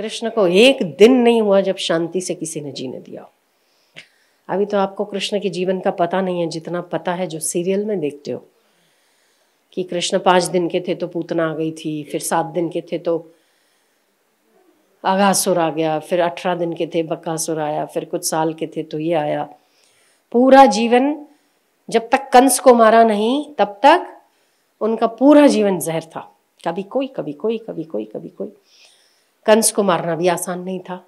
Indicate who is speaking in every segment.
Speaker 1: कृष्ण को एक दिन नहीं हुआ जब शांति से किसी ने जीने दिया अभी तो आपको कृष्ण के जीवन का पता नहीं है जितना पता है जो सीरियल में देखते हो कि कृष्ण पांच दिन के थे तो पूतना आ गई थी फिर सात दिन के थे तो आगासुर आ गया फिर अठारह दिन के थे बकासुर आया फिर कुछ साल के थे तो ये आया पूरा जीवन जब तक कंस को मारा नहीं तब तक उनका पूरा जीवन जहर था कभी कोई कभी कोई कभी कोई कभी कोई कंस को मारना भी आसान नहीं था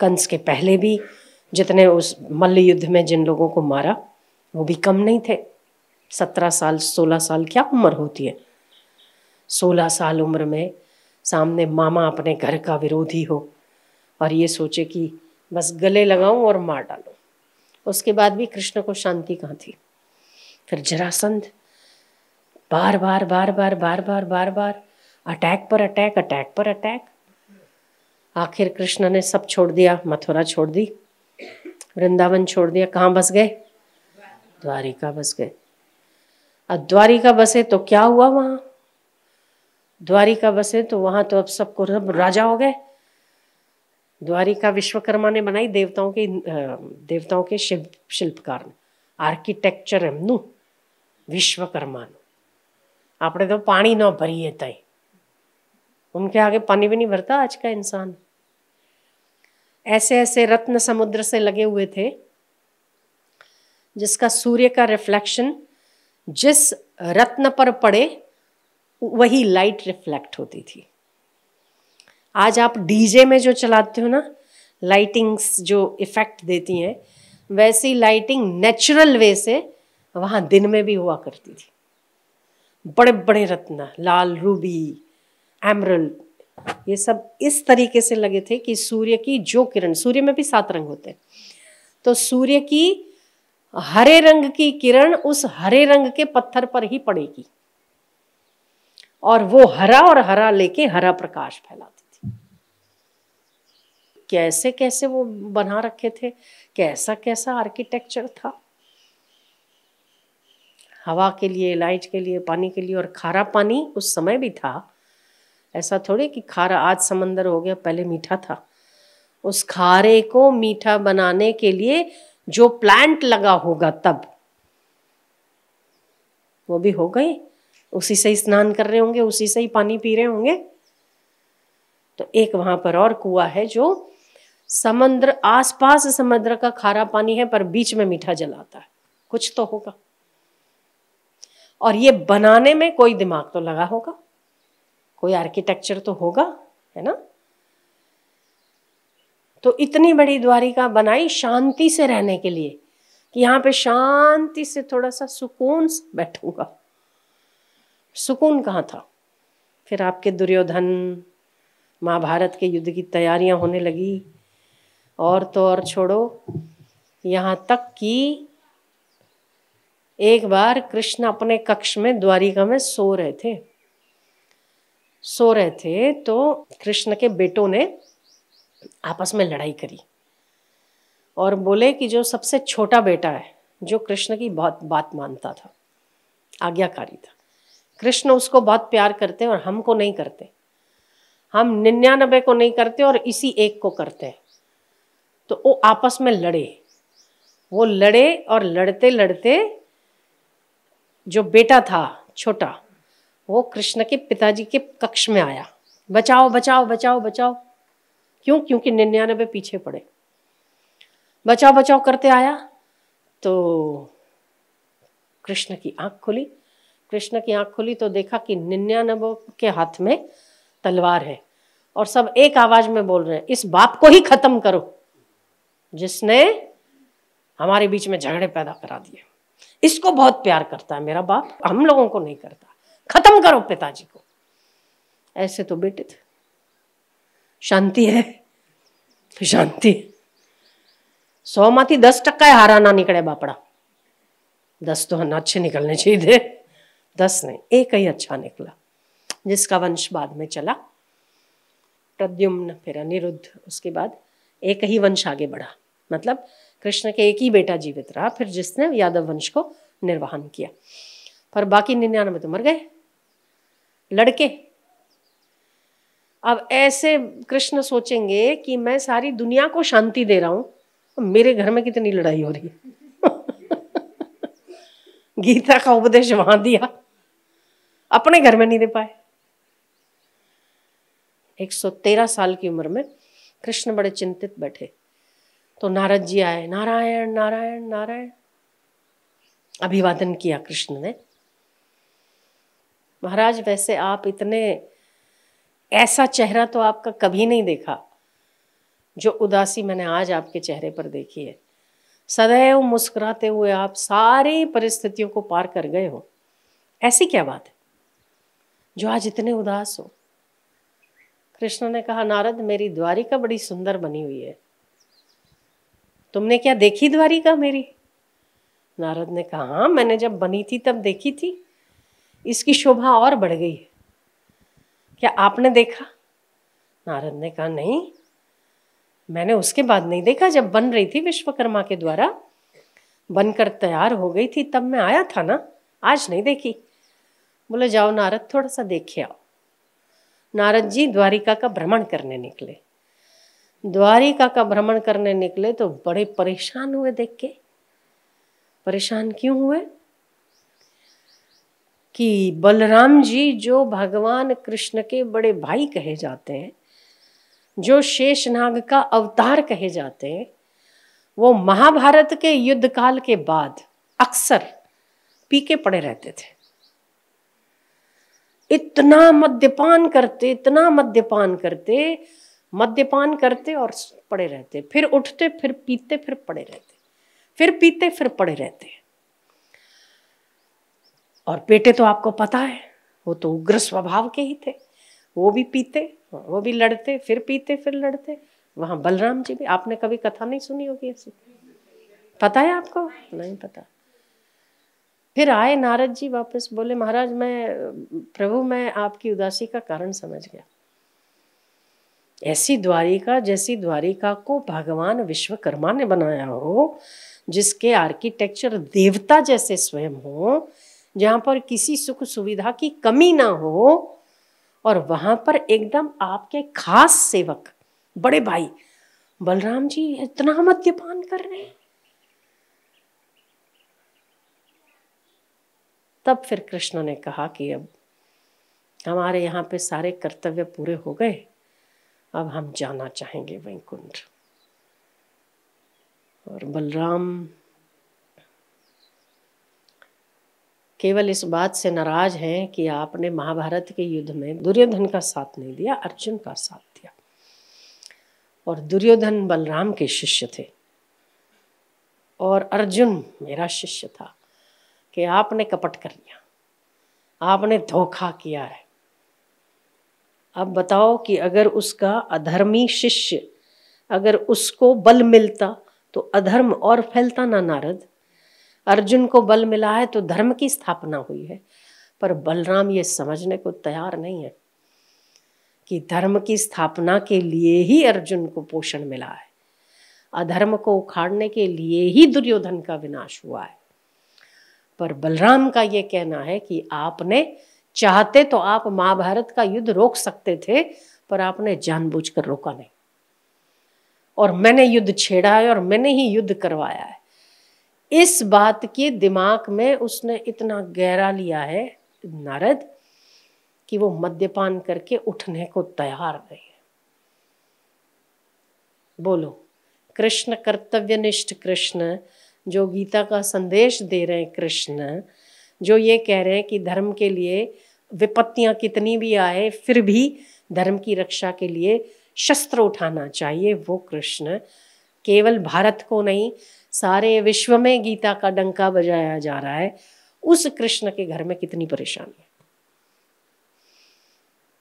Speaker 1: कंस के पहले भी जितने उस मल्ल युद्ध में जिन लोगों को मारा वो भी कम नहीं थे सत्रह साल सोलह साल क्या उम्र होती है सोलह साल उम्र में सामने मामा अपने घर का विरोधी हो और ये सोचे कि बस गले लगाऊं और मार डालूं उसके बाद भी कृष्ण को शांति कहाँ थी फिर जरासंध बार बार बार बार बार बार बार बार अटैक पर अटैक अटैक पर अटैक आखिर कृष्ण ने सब छोड़ दिया मथुरा छोड़ दी वृंदावन छोड़ दिया कहाँ बस गए द्वारिका बस गए अब द्वारिका बसे तो क्या हुआ वहाँ द्वारिका बसे तो वहाँ तो अब सबको रब राजा हो गए द्वारिका विश्वकर्मा ने बनाई देवताओं के देवताओं के शिल्प शिल्पकार ने આર્કિટેક્ચર विश्वकर्मा आप तो पानी न भरी है તઈ उनके आगे पानी भी नहीं भरता आज का इंसान ऐसे ऐसे रत्न समुद्र से लगे हुए थे जिसका सूर्य का रिफ्लेक्शन जिस रत्न पर पड़े वही लाइट रिफ्लेक्ट होती थी आज आप डीजे में जो चलाते हो ना लाइटिंग्स जो इफ़ेक्ट देती हैं वैसी लाइटिंग नेचुरल वे से वहाँ दिन में भी हुआ करती थी बड़े बड़े रत्न लाल रूबी एमरल्ड ये सब इस तरीके से लगे थे कि सूर्य की जो किरण सूर्य में भी सात रंग होते हैं तो सूर्य की हरे रंग की किरण उस हरे रंग के पत्थर पर ही पड़ेगी और वो हरा और हरा लेके हरा प्रकाश फैलाती थी कैसे कैसे वो बना रखे थे कैसा कैसा आर्किटेक्चर था हवा के लिए लाइट के लिए पानी के लिए और खारा पानी उस समय भी था ऐसा थोड़ी कि खारा आज समंदर हो गया पहले मीठा था उस खारे को मीठा बनाने के लिए जो प्लांट लगा होगा तब वो भी हो गई उसी से ही स्नान कर रहे होंगे उसी से ही पानी पी रहे होंगे तो एक वहां पर और कुआ है जो समंदर आसपास समंदर का खारा पानी है पर बीच में मीठा जलाता है कुछ तो होगा और ये बनाने में कोई दिमाग तो लगा होगा कोई आर्किटेक्चर तो होगा है ना तो इतनी बड़ी द्वारिका बनाई शांति से रहने के लिए कि यहाँ पे शांति से थोड़ा सा सुकून बैठूंगा सुकून कहाँ था फिर आपके दुर्योधन महाभारत के युद्ध की तैयारियां होने लगी और तो और छोड़ो यहाँ तक कि एक बार कृष्ण अपने कक्ष में द्वारिका में सो रहे थे सो रहे थे तो कृष्ण के बेटों ने आपस में लड़ाई करी और बोले कि जो सबसे छोटा बेटा है जो कृष्ण की बहुत बात मानता था आज्ञाकारी था कृष्ण उसको बहुत प्यार करते हैं और हमको नहीं करते हम निन्यानबे को नहीं करते और इसी एक को करते हैं तो वो आपस में लड़े वो लड़े और लड़ते लड़ते जो बेटा था छोटा वो कृष्ण के पिताजी के कक्ष में आया बचाओ बचाओ बचाओ बचाओ क्यों क्योंकि निन्यानबे पीछे पड़े बचाओ बचाओ करते आया तो कृष्ण की आंख खुली कृष्ण की आंख खुली तो देखा कि निन्यानवे के हाथ में तलवार है और सब एक आवाज में बोल रहे हैं इस बाप को ही खत्म करो जिसने हमारे बीच में झगड़े पैदा करा दिए इसको बहुत प्यार करता है मेरा बाप हम लोगों को नहीं करता खत्म करो पिताजी को ऐसे तो बेटे थे शांति હે શાંતિ સો दस टक्का हारा ना निकले बापड़ा दस तो हम अच्छे निकलने चाहिए थे दस नहीं एक ही अच्छा निकला जिसका वंश बाद में चला प्रद्युम्न फिर अनिरुद्ध उसके बाद एक ही वंश आगे बढ़ा मतलब कृष्ण के एक ही बेटा जीवित रहा फिर जिसने यादव वंश को निर्वहन किया पर बाकी निन्यानवे तो मर गए लड़के अब ऐसे कृष्ण सोचेंगे कि मैं सारी दुनिया को शांति दे रहा हूं मेरे घर में कितनी लड़ाई हो रही है गीता का उपदेश वहां दिया अपने घर में नहीं दे पाए 113 साल की उम्र में कृष्ण बड़े चिंतित बैठे तो नारद जी आए नारायण नारायण नारायण अभिवादन किया कृष्ण ने महाराज वैसे आप इतने ऐसा चेहरा तो आपका कभी नहीं देखा जो उदासी मैंने आज आपके चेहरे पर देखी है सदैव मुस्कुराते हुए आप सारी परिस्थितियों को पार कर गए हो ऐसी क्या बात है जो आज इतने उदास हो कृष्ण ने कहा नारद मेरी द्वारिका बड़ी सुंदर बनी हुई है तुमने क्या देखी द्वारिका मेरी नारद ने कहा हाँ मैंने जब बनी थी तब देखी थी इसकी शोभा और बढ़ गई है क्या आपने देखा नारद ने कहा नहीं मैंने उसके बाद नहीं देखा जब बन रही थी विश्वकर्मा के द्वारा बनकर तैयार हो गई थी तब मैं आया था ना आज नहीं देखी बोले जाओ नारद थोड़ा सा देखे आओ नारद जी द्वारिका का भ्रमण करने निकले द्वारिका का भ्रमण करने निकले तो बड़े परेशान हुए देख के परेशान क्यों हुए कि बलराम जी जो भगवान कृष्ण के बड़े भाई कहे जाते हैं जो शेषनाग का अवतार कहे जाते हैं वो महाभारत के युद्ध काल के बाद अक्सर पीके पड़े रहते थे इतना मद्यपान करते इतना मद्यपान करते मद्यपान करते और पड़े रहते फिर उठते फिर पीते फिर पड़े रहते फिर पीते फिर पड़े रहते और बेटे तो आपको पता है वो तो उग्र स्वभाव के ही थे वो भी पीते वो भी लड़ते फिर पीते फिर लड़ते वहां बलराम जी भी आपने कभी कथा नहीं सुनी होगी ऐसी पता है आपको नहीं पता फिर आए नारद जी वापस बोले महाराज मैं प्रभु मैं आपकी उदासी का कारण समझ गया ऐसी द्वारिका जैसी द्वारिका को भगवान विश्वकर्मा ने बनाया हो जिसके आर्किटेक्चर देवता जैसे स्वयं हो जहाँ पर किसी सुख सुविधा की कमी ना हो और वहाँ पर एकदम आपके खास सेवक बड़े भाई बलराम जी इतना मद्यपान कर रहे हैं तब फिर कृष्ण ने कहा कि अब हमारे यहाँ पे सारे कर्तव्य पूरे हो गए अब हम जाना चाहेंगे वैकुंठ और बलराम केवल इस बात से नाराज हैं कि आपने महाभारत के युद्ध में दुर्योधन का साथ नहीं दिया अर्जुन का साथ दिया और दुर्योधन बलराम के शिष्य थे और अर्जुन मेरा शिष्य था कि आपने कपट कर लिया आपने धोखा किया है अब बताओ कि अगर उसका अधर्मी शिष्य अगर उसको बल मिलता तो अधर्म और फैलता ना नारद अर्जुन को बल मिला है तो धर्म की स्थापना हुई है पर बलराम ये समझने को तैयार नहीं है कि धर्म की स्थापना के लिए ही अर्जुन को पोषण मिला है अधर्म को उखाड़ने के लिए ही दुर्योधन का विनाश हुआ है पर बलराम का ये कहना है कि आपने चाहते तो आप महाभारत का युद्ध रोक सकते थे पर आपने जानबूझकर रोका नहीं और मैंने युद्ध छेड़ा है और मैंने ही युद्ध करवाया है इस बात के दिमाग में उसने इतना गहरा लिया है नारद कि वो मद्यपान करके उठने को तैयार नहीं है बोलो कृष्ण कर्तव्यनिष्ठ कृष्ण जो गीता का संदेश दे रहे हैं कृष्ण जो ये कह रहे हैं कि धर्म के लिए विपत्तियां कितनी भी आए फिर भी धर्म की रक्षा के लिए शस्त्र उठाना चाहिए वो कृष्ण केवल भारत को नहीं सारे विश्व में गीता का डंका बजाया जा रहा है उस कृष्ण के घर में कितनी परेशानी है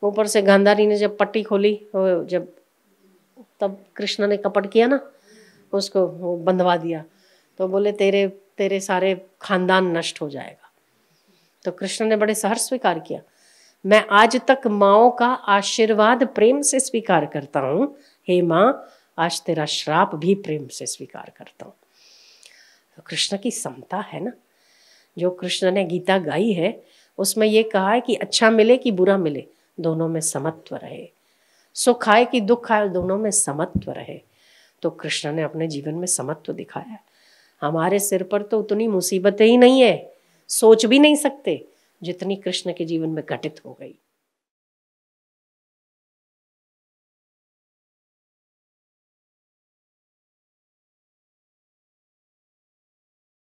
Speaker 1: ऊपर से गांधारी ने जब पट्टी खोली जब तब कृष्ण ने कपट किया ना उसको बंधवा दिया तो बोले तेरे तेरे सारे खानदान नष्ट हो जाएगा तो कृष्ण ने बड़े सहर स्वीकार किया मैं आज तक माओ का आशीर्वाद प्रेम से स्वीकार करता हूँ हे माँ आज तेरा श्राप भी प्रेम से स्वीकार करता हूँ कृष्ण की समता है ना जो कृष्ण ने गीता गाई है उसमें ये कहा है कि अच्छा मिले कि बुरा मिले दोनों में समत्व रहे सुख आए कि दुख आए दोनों में समत्व रहे तो कृष्ण ने अपने जीवन में समत्व दिखाया हमारे सिर पर तो उतनी मुसीबतें ही नहीं है सोच भी नहीं सकते जितनी कृष्ण के जीवन में घटित हो गई